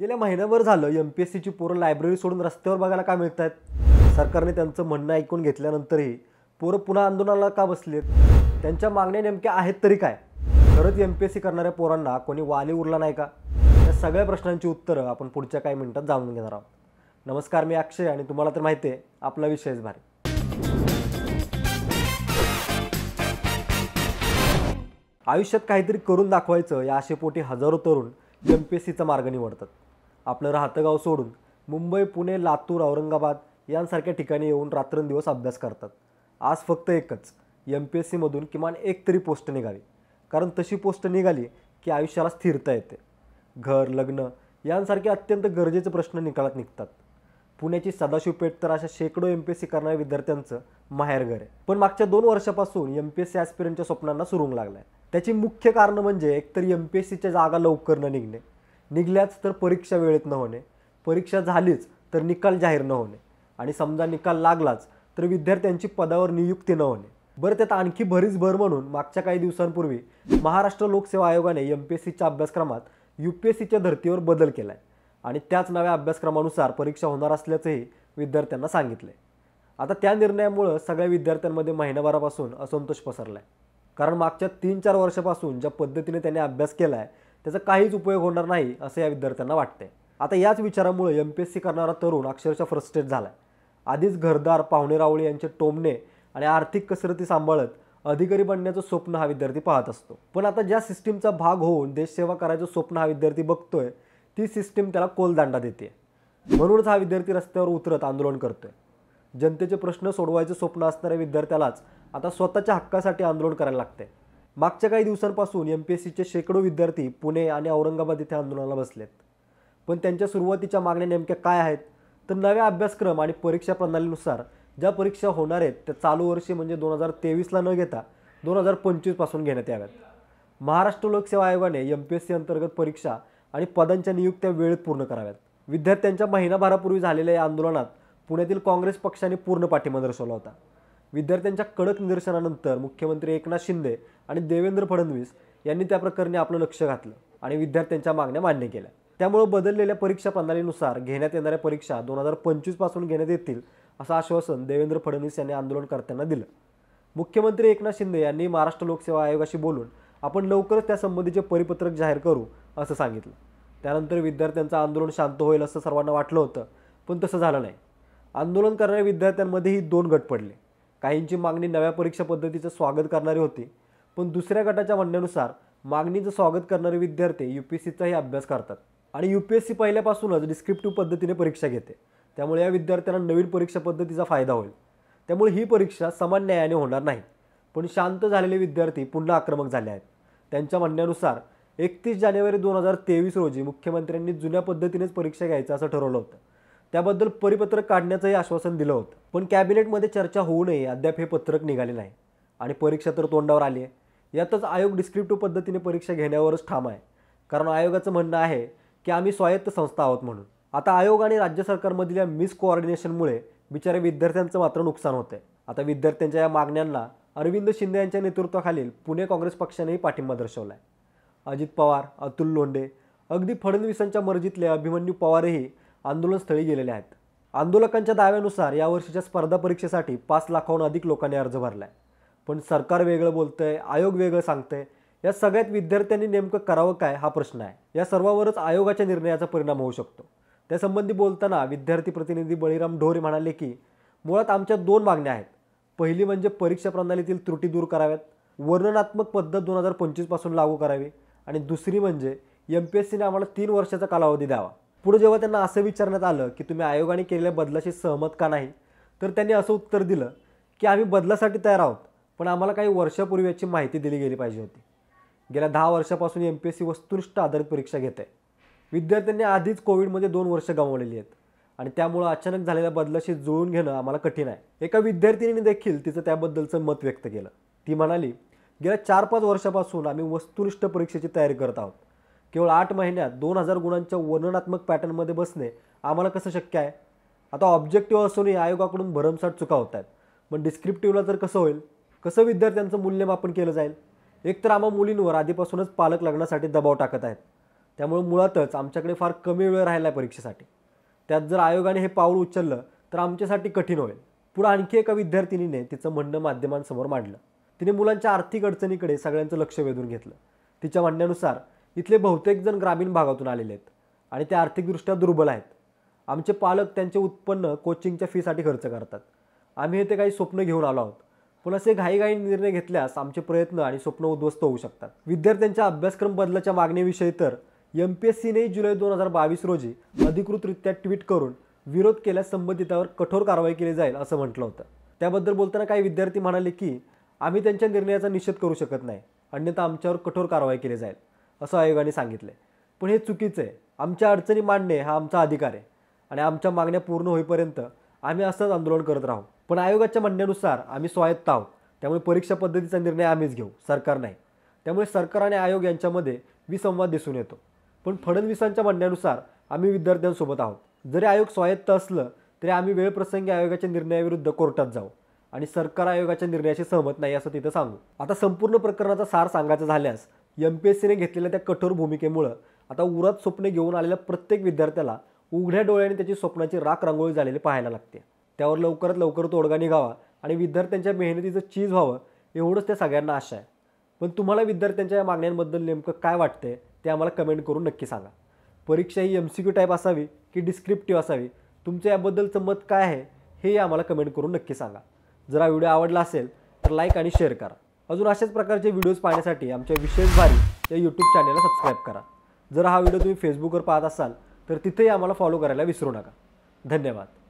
गेल्या महिन्याभर झालं M P S सीची पोरं लायब्ररी सोडून रस्त्यावर बघायला का मिळत आहेत सरकारने त्यांचं म्हणणं ऐकून घेतल्यानंतरही पोरं पुन्हा आंदोलनाला का बसलेत त्यांच्या मागण्या नेमक्या आहेत तरी काय खरंच एम पी एस सी करणाऱ्या पोरांना कोणी वाली उरला नाही का या सगळ्या प्रश्नांची उत्तरं आपण पुढच्या काही मिनिटात जाणून घेणार आहोत नमस्कार मी अक्षय आणि तुम्हाला तर माहिती आहे आपला विषयच भारी आयुष्यात काहीतरी करून दाखवायचं या पोटी हजारो तरुण एम पी एस सीचा मार्ग निवडतात आपलं राहतं गाव सोडून मुंबई पुणे लातूर औरंगाबाद यांसारख्या ठिकाणी येऊन रात्रंदिवस अभ्यास करतात आज फक्त एकच एम पी एस सीमधून किमान एक तरी पोस्ट निघावी कारण तशी पोस्ट निघाली की आयुष्याला स्थिरता येते घर लग्न यांसारखे अत्यंत गरजेचे प्रश्न निकालात निघतात पुण्याची सदाशिवपेठ तर अशा शेकडो एम पी एस सी करणाऱ्या विद्यार्थ्यांचं माहेरघर आहे पण मागच्या दोन वर्षापासून एम पी एस सी ॲस्पिरंटच्या स्वप्नांना सुरूंग लागला आहे त्याची मुख्य कारणं म्हणजे एकतर एम पी एस सीच्या जागा लवकर न निघणे निघल्याच तर परीक्षा वेळेत न होणे परीक्षा झालीच तर निकाल जाहीर न होणे आणि समजा निकाल लागलाच तर विद्यार्थ्यांची पदावर नियुक्ती न होणे बरं त्यात आणखी भरीच भर म्हणून मागच्या काही दिवसांपूर्वी महाराष्ट्र लोकसेवा आयोगाने एम पी एस सीच्या अभ्यासक्रमात यू पी एस सीच्या धर्तीवर बदल केला आहे आणि त्याच नव्या अभ्यासक्रमानुसार परीक्षा होणार असल्याचंही विद्यार्थ्यांना सांगितलं आता त्या निर्णयामुळं सगळ्या विद्यार्थ्यांमध्ये महिनाभरापासून असंतोष पसरला आहे कारण मागच्या तीन चार वर्षापासून ज्या पद्धतीने त्याने अभ्यास केला आहे त्याचा काहीच उपयोग होणार नाही असं या विद्यार्थ्यांना वाटते आता याच विचारामुळे एम पी एस सी करणारा तरुण अक्षरशः फ्रस्ट्रेट झाला आधीच घरदार पाहुणेरावळे यांचे टोमणे आणि आर्थिक कसरती सांभाळत अधिकारी बनण्याचं स्वप्न हा विद्यार्थी पाहत असतो पण आता ज्या सिस्टीमचा भाग होऊन देशसेवा करायचं स्वप्न हा विद्यार्थी बघतोय ती सिस्टीम त्याला कोलदांडा देते म्हणूनच हा विद्यार्थी रस्त्यावर उतरत आंदोलन करतोय जनतेचे प्रश्न सोडवायचं स्वप्न असणाऱ्या विद्यार्थ्यालाच आता स्वतःच्या हक्कासाठी आंदोलन करायला लागते मागच्या काही दिवसांपासून एम पी एस सीचे शेकडो विद्यार्थी पुणे आणि औरंगाबाद येथे आंदोलनाला बसलेत पण त्यांच्या सुरुवातीच्या मागण्या नेमक्या काय आहेत तर नव्या अभ्यासक्रम आणि परीक्षा प्रणालीनुसार ज्या परीक्षा होणार आहेत त्या चालू वर्षी म्हणजे दोन हजार तेवीसला न घेता दोन हजार पंचवीसपासून घेण्यात याव्यात महाराष्ट्र लोकसेवा आयोगाने एम पी एस सी अंतर्गत परीक्षा आणि पदांच्या नियुक्त्या वेळेत पूर्ण कराव्यात विद्यार्थ्यांच्या महिनाभरापूर्वी झालेल्या या आंदोलनात पुण्यातील काँग्रेस पक्षाने पूर्ण पाठिंबा दर्शवला होता विद्यार्थ्यांच्या कडक निदर्शनानंतर मुख्यमंत्री एकनाथ शिंदे आणि देवेंद्र फडणवीस यांनी त्या प्रकरणी आपलं लक्ष घातलं आणि विद्यार्थ्यांच्या मागण्या मान्य केल्या त्यामुळे बदललेल्या परीक्षा प्रणालीनुसार घेण्यात येणाऱ्या परीक्षा दोन हजार पंचवीसपासून घेण्यात येतील असं आश्वासन देवेंद्र फडणवीस यांनी आंदोलनकर्त्यांना दिलं मुख्यमंत्री एकनाथ शिंदे यांनी महाराष्ट्र लोकसेवा आयोगाशी बोलून आपण लवकरच त्या संबंधीचे परिपत्रक जाहीर करू असं सांगितलं त्यानंतर विद्यार्थ्यांचं आंदोलन शांत होईल असं सर्वांना वाटलं होतं पण तसं झालं नाही आंदोलन करणाऱ्या विद्यार्थ्यांमध्येही दोन गट पडले काहींची मागणी नव्या परीक्षा पद्धतीचं स्वागत करणारी होती पण दुसऱ्या गटाच्या म्हणण्यानुसार मागणीचं स्वागत करणारे विद्यार्थी यू पी एस सीचाही अभ्यास करतात आणि यू पी एस सी पहिल्यापासूनच डिस्क्रिप्टिव्ह पद्धतीने परीक्षा घेते त्यामुळे या विद्यार्थ्यांना नवीन परीक्षा पद्धतीचा फायदा होईल त्यामुळे ही परीक्षा समान न्यायाने होणार नाही पण शांत झालेले विद्यार्थी पुन्हा आक्रमक झाले आहेत त्यांच्या म्हणण्यानुसार एकतीस जानेवारी दोन हजार तेवीस रोजी मुख्यमंत्र्यांनी जुन्या पद्धतीनेच परीक्षा घ्यायचं असं ठरवलं होतं त्याबद्दल परिपत्रक काढण्याचंही आश्वासन दिलं होतं पण कॅबिनेटमध्ये चर्चा होऊ नये अद्याप हे पत्रक निघाले नाही आणि परीक्षा तर तोंडावर आली आहे यातच आयोग डिस्क्रिप्टिव्ह पद्धतीने परीक्षा घेण्यावरच ठाम आहे कारण आयोगाचं म्हणणं आहे की आम्ही स्वायत्त संस्था आहोत म्हणून आता आयोग आणि राज्य सरकारमधील या कोऑर्डिनेशनमुळे बिचारे विद्यार्थ्यांचं मात्र नुकसान होतं आता विद्यार्थ्यांच्या या मागण्यांना अरविंद शिंदे यांच्या नेतृत्वाखालील पुणे काँग्रेस पक्षानेही पाठिंबा दर्शवला आहे अजित पवार अतुल लोंढे अगदी फडणवीसांच्या मर्जीतले अभिमन्यू पवारही आंदोलनस्थळी गेलेले आहेत आंदोलकांच्या दाव्यानुसार या वर्षीच्या स्पर्धा परीक्षेसाठी पाच लाखाहून अधिक लोकांनी अर्ज भरला आहे पण सरकार वेगळं बोलतंय आयोग वेगळं सांगतंय या सगळ्यात विद्यार्थ्यांनी नेमकं करावं काय हा प्रश्न आहे या सर्वावरच आयोगाच्या निर्णयाचा परिणाम होऊ शकतो त्यासंबंधी बोलताना विद्यार्थी प्रतिनिधी बळीराम ढोरे म्हणाले की मुळात आमच्या दोन मागण्या आहेत पहिली म्हणजे परीक्षा प्रणालीतील त्रुटी दूर कराव्यात वर्णनात्मक पद्धत दोन हजार पंचवीसपासून लागू करावी आणि दुसरी म्हणजे एम पी एस सीने आम्हाला तीन वर्षाचा कालावधी द्यावा पुढे जेव्हा त्यांना असं विचारण्यात आलं की तुम्ही आयोगाने केलेल्या बदलाशी सहमत का नाही तर त्यांनी असं उत्तर दिलं की आम्ही बदलासाठी तयार आहोत पण आम्हाला काही वर्षापूर्वी याची माहिती दिली गेली पाहिजे होती गेल्या दहा वर्षापासून एम पी एस सी वस्तुनिष्ठ आधारित परीक्षा घेत आहे विद्यार्थ्यांनी आधीच कोविडमध्ये दोन वर्ष गमावलेली आहेत आणि त्यामुळं अचानक झालेल्या बदलाशी जुळून घेणं आम्हाला कठीण आहे एका विद्यार्थिनीने देखील तिचं त्याबद्दलचं मत व्यक्त केलं ती म्हणाली गेल्या चार पाच वर्षापासून आम्ही वस्तुनिष्ठ परीक्षेची तयारी करत आहोत केवळ आठ महिन्यात दोन हजार गुणांच्या वर्णनात्मक पॅटर्नमध्ये बसणे आम्हाला कसं शक्य आहे आता ऑब्जेक्टिव्ह असूनही आयोगाकडून भरमसाठ चुका होत आहेत मग डिस्क्रिप्टिव्हला तर कसं होईल कसं विद्यार्थ्यांचं मूल्यमापन केलं जाईल एकतर आम्हा मुलींवर आधीपासूनच पालक लग्नासाठी दबाव टाकत आहेत त्यामुळे मुळातच आमच्याकडे फार कमी वेळ राहिला आहे परीक्षेसाठी त्यात जर आयोगाने हे पाऊल उचललं तर आमच्यासाठी कठीण होईल पुढे आणखी एका विद्यार्थिनीने तिचं म्हणणं माध्यमांसमोर मांडलं तिने मुलांच्या आर्थिक अडचणीकडे सगळ्यांचं लक्ष वेधून घेतलं तिच्या म्हणण्यानुसार इथले बहुतेक जण ग्रामीण भागातून आलेले आहेत आणि ते आर्थिकदृष्ट्या दुर्बल आहेत आमचे पालक त्यांचे उत्पन्न कोचिंगच्या फीसाठी खर्च करतात आम्ही येथे काही स्वप्न घेऊन आलो आहोत पण असे घाईघाई निर्णय घेतल्यास आमचे प्रयत्न आणि स्वप्न उद्ध्वस्त होऊ शकतात विद्यार्थ्यांच्या अभ्यासक्रम बदलाच्या मागणीविषयी तर एम पी एस सीनेही जुलै दोन हजार बावीस रोजी अधिकृतरित्या ट्विट करून विरोध केल्यास संबंधितावर कठोर कारवाई केली जाईल असं म्हटलं होतं त्याबद्दल बोलताना काही विद्यार्थी म्हणाले की आम्ही त्यांच्या निर्णयाचा निषेध करू शकत नाही अन्यथा आमच्यावर कठोर कारवाई केली जाईल असं आयोगाने सांगितलं आहे पण हे चुकीचं आहे आमच्या अडचणी मांडणे हा आमचा अधिकार आहे आणि आमच्या मागण्या पूर्ण होईपर्यंत आम्ही असंच आंदोलन करत राहू पण आयोगाच्या म्हणण्यानुसार आम्ही स्वायत्त आहोत त्यामुळे परीक्षा पद्धतीचा निर्णय आम्हीच घेऊ सरकार नाही त्यामुळे सरकार आणि आयोग यांच्यामध्ये विसंवाद दिसून येतो पण फडणवीसांच्या म्हणण्यानुसार आम्ही विद्यार्थ्यांसोबत आहोत जरी आयोग स्वायत्त असलं तरी आम्ही वेळप्रसंगी आयोगाच्या निर्णयाविरुद्ध कोर्टात जाऊ आणि सरकार आयोगाच्या निर्णयाशी सहमत नाही असं तिथं सांगू आता संपूर्ण प्रकरणाचा सार सांगायचा झाल्यास एम पी एस सीने घेतलेल्या त्या कठोर भूमिकेमुळं आता उरात स्वप्ने घेऊन आलेल्या प्रत्येक विद्यार्थ्याला उघड्या डोळ्याने त्याची स्वप्नाची राख रांगोळी झालेली पाहायला लागते त्यावर लवकरात लवकर तोडगा निघावा आणि विद्यार्थ्यांच्या मेहनतीचं चीज व्हावं एवढंच त्या सगळ्यांना आशा आहे पण तुम्हाला विद्यार्थ्यांच्या या मागण्यांबद्दल नेमकं काय वाटतंय ते आम्हाला कमेंट करून नक्की सांगा परीक्षा ही एम सी क्यू टाईप असावी की डिस्क्रिप्टिव्ह असावी तुमचं याबद्दलचं मत काय आहे हे आम्हाला कमेंट करून नक्की सांगा जर हा व्हिडिओ आवडला असेल तर लाईक आणि शेअर करा अजून अशाच प्रकारचे व्हिडिओज पाहण्यासाठी आमच्या विशेष भारी या यूट्यूब चॅनेलला सबस्क्राईब करा जर हा व्हिडिओ तुम्ही फेसबुकवर पाहत असाल तर तिथेही आम्हाला फॉलो करायला विसरू नका धन्यवाद